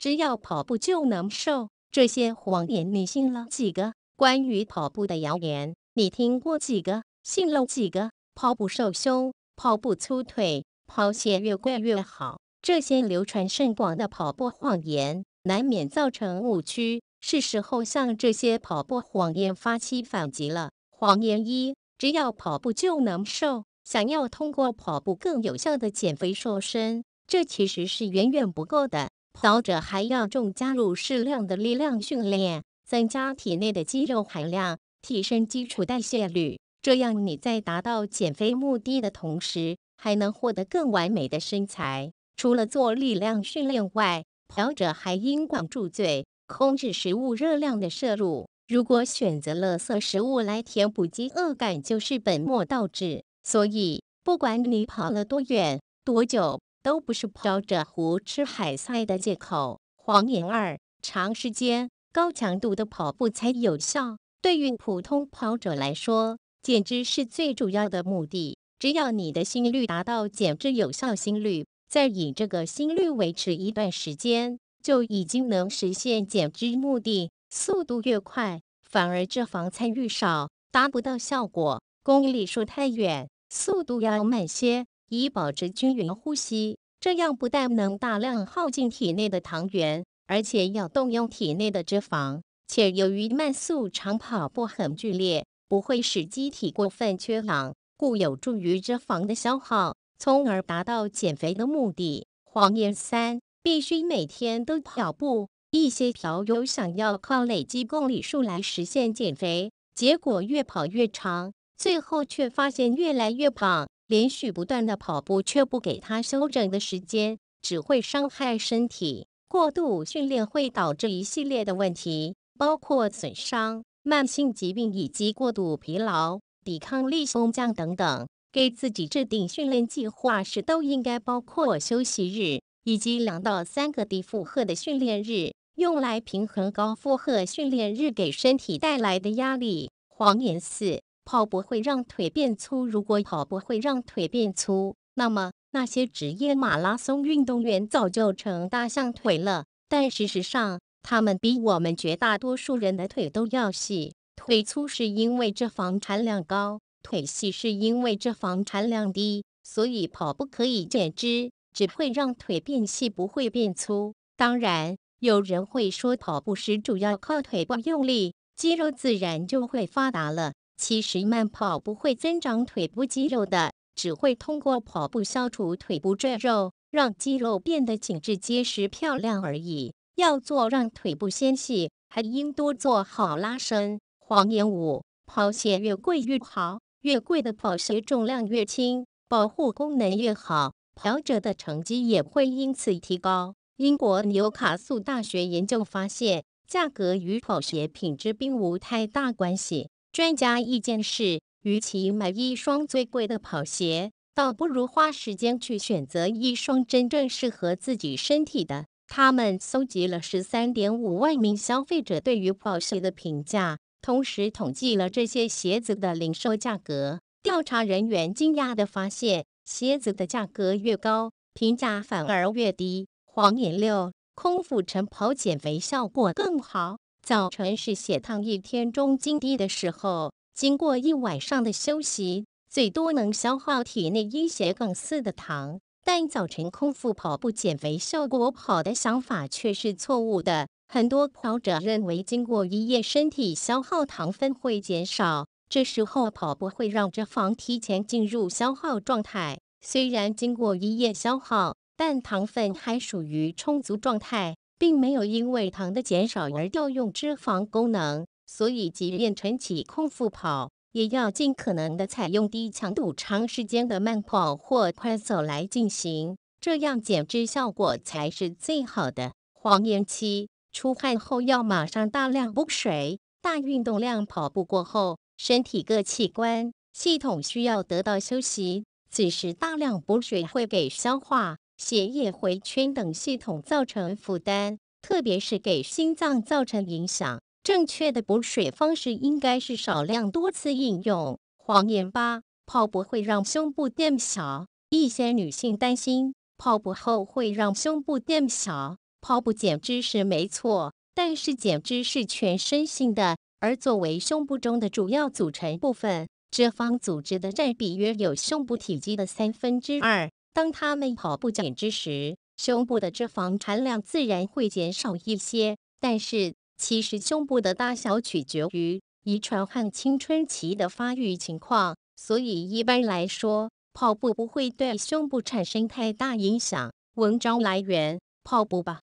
只要跑步就能瘦，这些谎言你信了几个？关于跑步的谣言，你听过几个？信了几个？跑步瘦胸，跑步粗腿，跑鞋越贵越好，这些流传甚广的跑步谎言，难免造成误区。是时候向这些跑步谎言发起反击了。谎言一：只要跑步就能瘦。想要通过跑步更有效的减肥瘦身，这其实是远远不够的。跑者还要重加入适量的力量训练，增加体内的肌肉含量，提升基础代谢率。这样你在达到减肥目的的同时，还能获得更完美的身材。除了做力量训练外，跑者还应管住嘴，控制食物热量的摄入。如果选择了色食物来填补饥饿感，就是本末倒置。所以，不管你跑了多远多久。都不是跑者胡吃海塞的借口。黄言二：长时间、高强度的跑步才有效。对于普通跑者来说，减脂是最主要的目的。只要你的心率达到减脂有效心率，再以这个心率维持一段时间，就已经能实现减脂目的。速度越快，反而脂肪参越少，达不到效果。公里数太远，速度要慢些。以保持均匀呼吸，这样不但能大量耗尽体内的糖原，而且要动用体内的脂肪。且由于慢速长跑步很剧烈，不会使机体过分缺氧，故有助于脂肪的消耗，从而达到减肥的目的。谎言三：必须每天都跑步。一些跑友想要靠累积公里数来实现减肥，结果越跑越长，最后却发现越来越胖。连续不断的跑步却不给他休整的时间，只会伤害身体。过度训练会导致一系列的问题，包括损伤、慢性疾病以及过度疲劳、抵抗力下降等等。给自己制定训练计划时，都应该包括休息日以及两到三个低负荷的训练日，用来平衡高负荷训练日给身体带来的压力。黄岩四。跑步会让腿变粗？如果跑步会让腿变粗，那么那些职业马拉松运动员早就成大象腿了。但事实上，他们比我们绝大多数人的腿都要细。腿粗是因为脂肪含量高，腿细是因为脂肪含量低。所以跑步可以减脂，只会让腿变细，不会变粗。当然，有人会说，跑步时主要靠腿部用力，肌肉自然就会发达了。其实慢跑不会增长腿部肌肉的，只会通过跑步消除腿部赘肉，让肌肉变得紧致、结实、漂亮而已。要做让腿部纤细，还应多做好拉伸。黄岩五跑鞋越贵越好，越贵的跑鞋重量越轻，保护功能越好，跑者的成绩也会因此提高。英国纽卡素大学研究发现，价格与跑鞋品质并无太大关系。专家意见是，与其买一双最贵的跑鞋，倒不如花时间去选择一双真正适合自己身体的。他们搜集了十三点五万名消费者对于跑鞋的评价，同时统计了这些鞋子的零售价格。调查人员惊讶地发现，鞋子的价格越高，评价反而越低。黄言六：空腹晨跑减肥效果更好。早晨是血糖一天中最低的时候，经过一晚上的休息，最多能消耗体内一些梗死的糖。但早晨空腹跑步减肥效果好的想法却是错误的。很多跑者认为，经过一夜身体消耗糖分会减少，这时候跑步会让脂肪提前进入消耗状态。虽然经过一夜消耗，但糖分还属于充足状态。并没有因为糖的减少而调用脂肪功能，所以即便晨起空腹跑，也要尽可能的采用低强度、长时间的慢跑或快走来进行，这样减脂效果才是最好的。黄言期出汗后要马上大量补水。大运动量跑步过后，身体各器官系统需要得到休息，此时大量补水会给消化。血液回圈等系统造成负担，特别是给心脏造成影响。正确的补水方式应该是少量多次应用。谎言八：泡不会让胸部变小。一些女性担心泡不后会让胸部变小。泡不减脂是没错，但是减脂是全身性的，而作为胸部中的主要组成部分，脂肪组织的占比约有胸部体积的三分之二。当他们跑步减脂时，胸部的脂肪含量自然会减少一些。但是，其实胸部的大小取决于遗传和青春期的发育情况，所以一般来说，跑步不会对胸部产生太大影响。文章来源：跑步吧。